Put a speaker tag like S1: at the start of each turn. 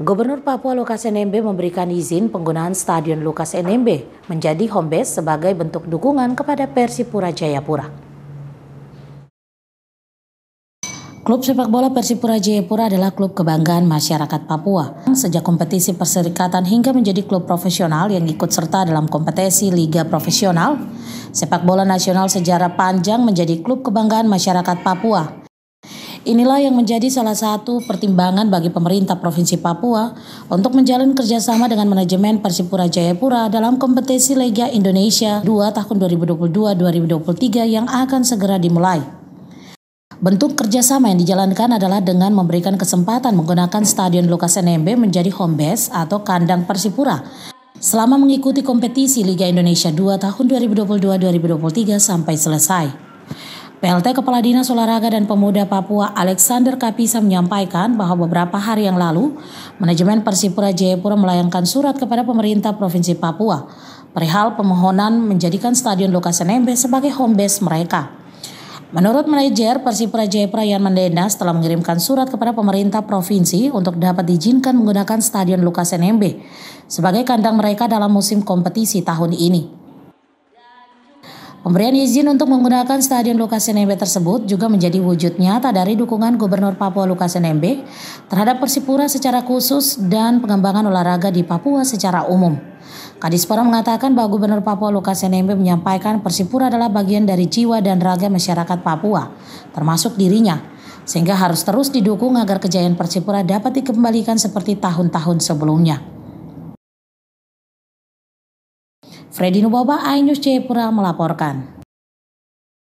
S1: Gubernur Papua Lukas NMB memberikan izin penggunaan Stadion Lukas NMB menjadi home base sebagai bentuk dukungan kepada Persipura Jayapura. Klub sepak bola Persipura Jayapura adalah klub kebanggaan masyarakat Papua. Sejak kompetisi perserikatan hingga menjadi klub profesional yang ikut serta dalam kompetisi Liga Profesional, sepak bola nasional sejarah panjang menjadi klub kebanggaan masyarakat Papua. Inilah yang menjadi salah satu pertimbangan bagi pemerintah Provinsi Papua untuk menjalin kerjasama dengan manajemen Persipura Jayapura dalam kompetisi Liga Indonesia 2 tahun 2022-2023 yang akan segera dimulai. Bentuk kerjasama yang dijalankan adalah dengan memberikan kesempatan menggunakan Stadion Lukas NMB menjadi home base atau kandang Persipura selama mengikuti kompetisi Liga Indonesia 2 tahun 2022-2023 sampai selesai. PLT Kepala Dinas Olahraga dan Pemuda Papua Alexander Kapisa menyampaikan bahwa beberapa hari yang lalu manajemen Persipura Jayapura melayangkan surat kepada pemerintah Provinsi Papua perihal permohonan menjadikan Stadion NMB sebagai home base mereka. Menurut manajer Persipura Jayapura Yan Mendendas telah mengirimkan surat kepada pemerintah provinsi untuk dapat diizinkan menggunakan Stadion Lukas NMB sebagai kandang mereka dalam musim kompetisi tahun ini. Pemberian izin untuk menggunakan Stadion Lukas NMB tersebut juga menjadi wujud nyata dari dukungan Gubernur Papua Lukas NMB terhadap Persipura secara khusus dan pengembangan olahraga di Papua secara umum. Kadispora mengatakan bahwa Gubernur Papua Lukas NMB menyampaikan Persipura adalah bagian dari jiwa dan raga masyarakat Papua, termasuk dirinya, sehingga harus terus didukung agar kejayaan Persipura dapat dikembalikan seperti tahun-tahun sebelumnya. Freddy Nubaba, Ainus C. melaporkan.